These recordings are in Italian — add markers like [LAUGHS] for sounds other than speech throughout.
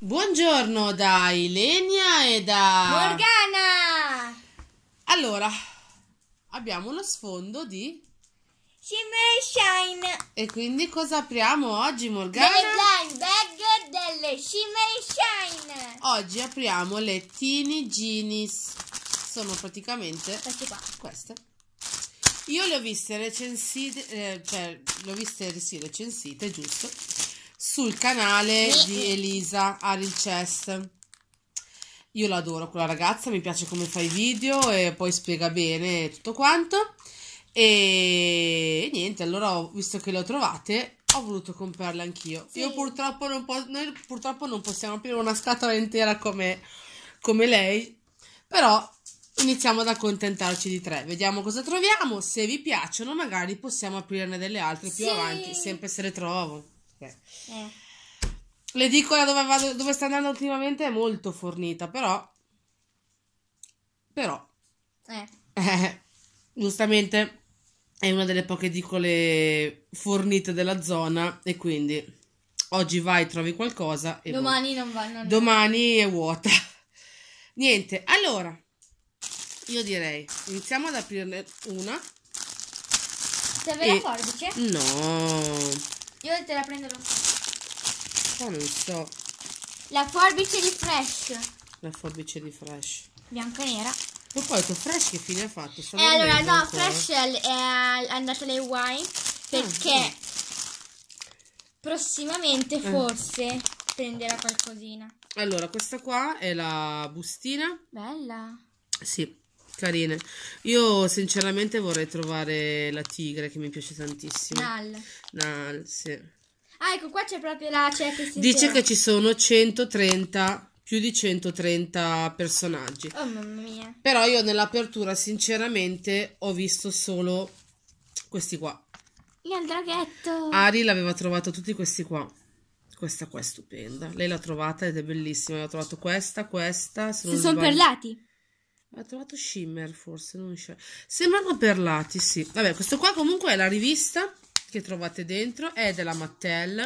Buongiorno da Ilenia e da Morgana. Allora, abbiamo uno sfondo di Shimmer Shine. E quindi cosa apriamo oggi, Morgana? Le blind bag delle Shimmer Shine. Oggi apriamo le Tini Genies. Sono praticamente queste qua. Queste. Io le ho viste recensite, eh, cioè le ho viste sì, recensite, giusto? sul canale di Elisa Aril Chess. Io l'adoro quella ragazza, mi piace come fa i video e poi spiega bene tutto quanto. E niente, allora visto che le ho trovate, ho voluto comprarle anch'io. Sì. Io purtroppo non, po- noi purtroppo non possiamo aprire una scatola intera come, come lei, però iniziamo ad accontentarci di tre. Vediamo cosa troviamo. Se vi piacciono, magari possiamo aprirne delle altre più sì. avanti, sempre se le trovo. Eh. L'edicola eh, dove, vado, dove sta andando ultimamente è molto fornita, però... Però... Eh. Eh, giustamente è una delle poche edicole fornite della zona e quindi oggi vai, trovi qualcosa e... Domani vuoi. non vanno. Domani è vuota. Niente, allora, io direi, iniziamo ad aprirne una. Serve e... la forbice? No. Io te la prendo lo so. Ma non so. La forbice di Fresh. La forbice di Fresh. Bianca e nera. Ma poi tu Fresh che fine ha fatto? Sto eh, allora no, ancora. Fresh è, è andata alle Hawaii perché ah, sì. prossimamente eh. forse prenderà qualcosina. Allora, questa qua è la bustina. Bella. Sì carine. Io sinceramente vorrei trovare la tigre che mi piace tantissimo. Nal. Nal, sì. Ah, ecco, qua c'è proprio la cioè che Dice che ci sono 130, più di 130 personaggi. Oh mamma mia. Però io nell'apertura sinceramente ho visto solo questi qua. Il draghetto. Ari l'aveva trovato tutti questi qua. Questa qua è stupenda. Lei l'ha trovata ed è bellissima. L'ha trovato questa, questa. Se, se sono sbaglio. perlati. Ho trovato Shimmer forse, non c'è. Sembrano perlati, sì. Vabbè, questo qua comunque è la rivista che trovate dentro, è della Mattel.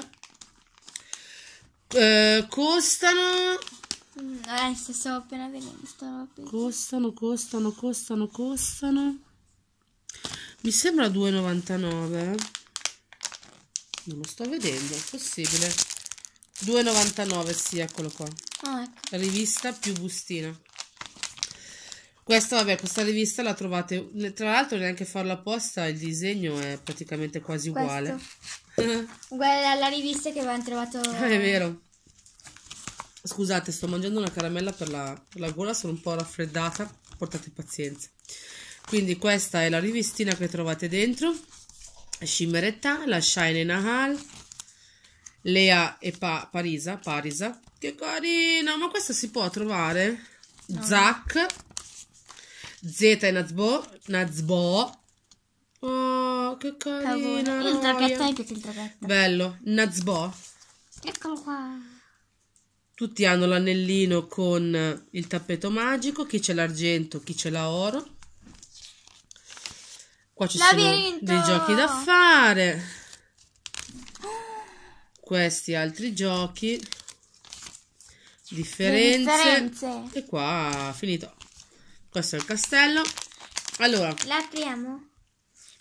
Eh, costano... Mm, eh, se stavo appena vedendo, stavo appena... Costano, costano, costano, costano... Mi sembra 2,99. Eh. Non lo sto vedendo, è possibile. 2,99, sì, eccolo qua. Ah, ecco. Rivista più bustina. Questa, vabbè, questa rivista la trovate... Tra l'altro neanche farla apposta, il disegno è praticamente quasi uguale. [LAUGHS] uguale alla rivista che avevamo trovato... Ah, è vero. Scusate, sto mangiando una caramella per la, per la gola, sono un po' raffreddata, portate pazienza. Quindi questa è la rivistina che trovate dentro. Scimmeretta, la Shine Nahal, Lea e pa Parisa, Parisa. Che carina, ma questa si può trovare? No. Zac Z Nazbo. Nazbo. Oh, che carino. Il draghetto, mi il draghetto. Bello. Nazbo. Eccolo qua. Tutti hanno l'anellino con il tappeto magico. Chi c'è l'argento, chi c'è l'oro. Qua ci Labirinto. sono dei giochi da fare. Questi altri giochi. Differenze. differenze. E qua finito. Questo è il castello. Allora. L'apriamo?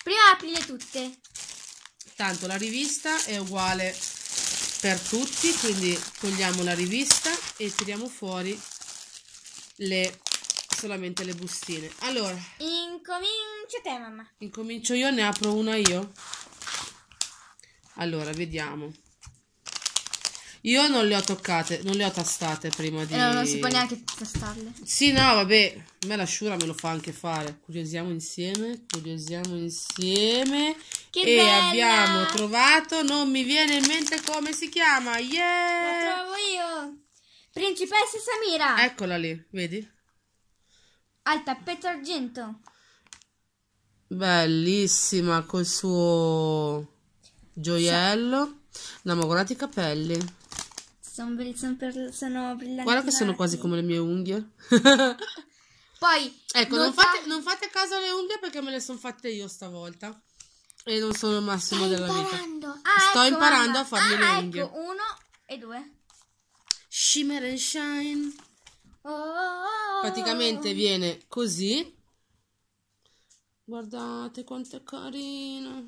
Prima aprile tutte. Tanto la rivista è uguale per tutti, quindi togliamo la rivista e tiriamo fuori le, solamente le bustine. Allora. Incomincio te, mamma. Incomincio io, ne apro una io. Allora, vediamo. Io non le ho toccate, non le ho tastate prima di... No, eh, non si può neanche tastarle. Sì, no, vabbè, a me la sciura me lo fa anche fare. Curiosiamo insieme, curiosiamo insieme. Che e bella! abbiamo trovato, non mi viene in mente come si chiama, yeah! La trovo io! Principessa Samira! Eccola lì, vedi? Al tappeto argento. Bellissima col suo gioiello. Andiamo, guardate i capelli. Sono, brill- sono, per- sono brillanti. Guarda che sono quasi come le mie unghie. [LAUGHS] Poi, ecco, non notate- fate, non fate caso alle unghie perché me le sono fatte io stavolta. E non sono il massimo Stai della imparando. vita. Ah, Sto ecco, imparando guarda. a farmi ah, le unghie. Ecco, uno e due. Shimmer and shine. Oh. Praticamente viene così. Guardate quanto è carino.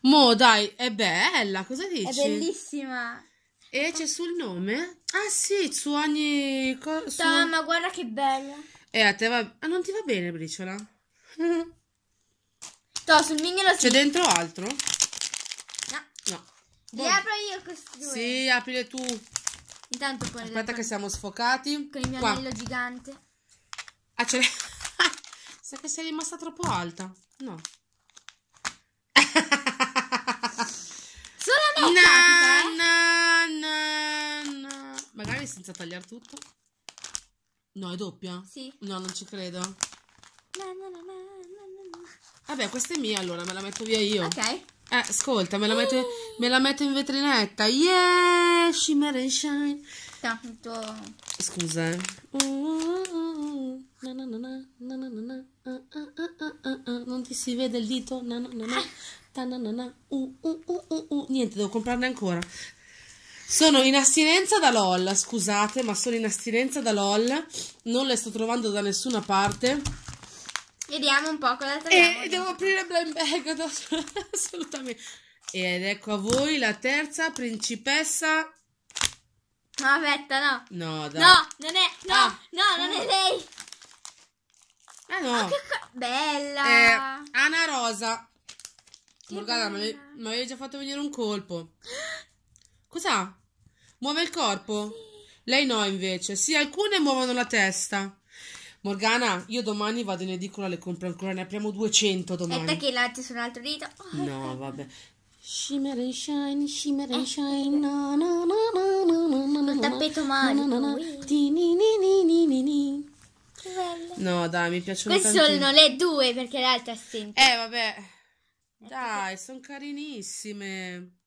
Mo dai, è bella, cosa dici? È bellissima. E c'è sul nome? Ah sì, su ogni cosa. Su... ma guarda che bello. E eh, a te va... Ah, non ti va bene, briciola? No, [LAUGHS] sul mignolo C'è dentro altro? No. No. Li Buon. apro io questi due. Sì, aprile tu. Intanto poi... Aspetta che siamo sfocati. Con il mio Qua. anello gigante. Ah, c'è... [LAUGHS] Sa che sei rimasta troppo alta. No. [LAUGHS] Solo a no! capita, senza tagliare tutto. No, è doppia? Sì. No, non ci credo. Na, na, na, Vabbè, questa è mia, allora me la metto via io. Ok. Eh, ascolta, me la metto, me la metto in vetrinetta. Yeah, shimmer and shine. Tanto. Scusa. Non ti si vede il dito? Niente, devo comprarne ancora. Sono in astinenza da LOL, scusate, ma sono in astinenza da LOL. Non le sto trovando da nessuna parte. Vediamo un po' cosa eh, troviamo. E devo aprire blind bag, [LAUGHS] assolutamente. Ed ecco a voi la terza principessa. No, aspetta, no. No, dai. No, non è, no, ah. no, non è lei. Ah no. Oh, Bella. Eh, Ana Rosa. Morgana, mi avevi già fatto venire un colpo. [GASPS] Cos'ha? Muove il corpo? Lei no, invece. Sì, alcune muovono la testa. Morgana, io domani vado in edicola e le compro ancora, ne apriamo 200 domani. Aspetta che lati sull'altro dito. Oh, no, vabbè. Shimmer and shine, shimmer and shine, na na na na Il tappeto magico. Na, na, Che bello. No, dai, mi piacciono Queste tantissimo. sono le due perché l'altra è assente. Eh, vabbè. Dai, sono carinissime.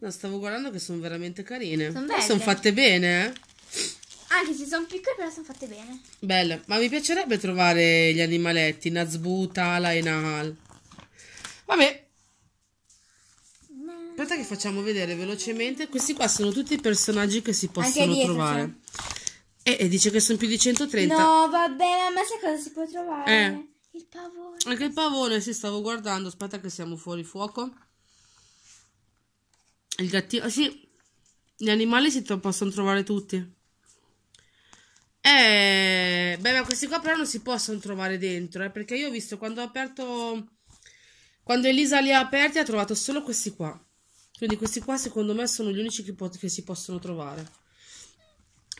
No, stavo guardando che sono veramente carine. Sono belle. Sono fatte bene, eh? Anche ah, se sono piccole, però sono fatte bene. Belle. Ma mi piacerebbe trovare gli animaletti, Nazbu, Tala e Nahal. Vabbè. Aspetta che facciamo vedere velocemente. Questi qua sono tutti i personaggi che si possono dietro, trovare. E, eh, e, dice che sono più di 130. No, vabbè, ma sai cosa si può trovare? Eh. Il pavone. Anche il pavone, sì, stavo guardando. Aspetta che siamo fuori fuoco. Il gattino, ah, sì, gli animali si possono trovare tutti. Eh, beh, ma questi qua però non si possono trovare dentro, eh, perché io ho visto quando ho aperto... Quando Elisa li ha aperti ha trovato solo questi qua. Quindi questi qua secondo me sono gli unici che, che si possono trovare.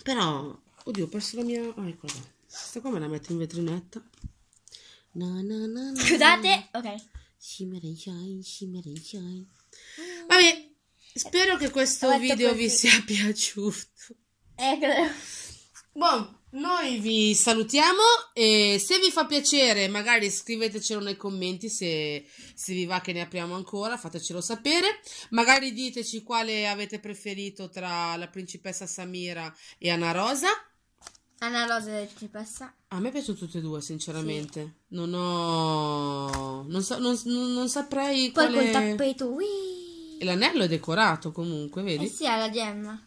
Però, oddio, ho perso la mia... Ah, eccola qua. Questa qua me la metto in vetrinetta. no, no. no. Scusate, ok. Shimmer and shine, shimmer and shine. Vabbè, Spero che questo video così. vi sia [LAUGHS] piaciuto. Eh, credo. Buon, noi vi salutiamo e se vi fa piacere magari scrivetecelo nei commenti se, se, vi va che ne apriamo ancora, fatecelo sapere. Magari diteci quale avete preferito tra la principessa Samira e Anna Rosa. Anna Rosa e la principessa. A me piacciono tutte e due, sinceramente. Sì. Non ho... Non, so, non, non, saprei Poi quale... Poi col tappeto, wii! l'anello è decorato comunque, vedi? Eh sì, ha la gemma.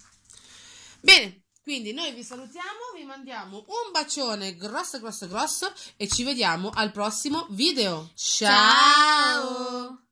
Bene, quindi noi vi salutiamo, vi mandiamo un bacione grosso, grosso, grosso e ci vediamo al prossimo video. Ciao! Ciao!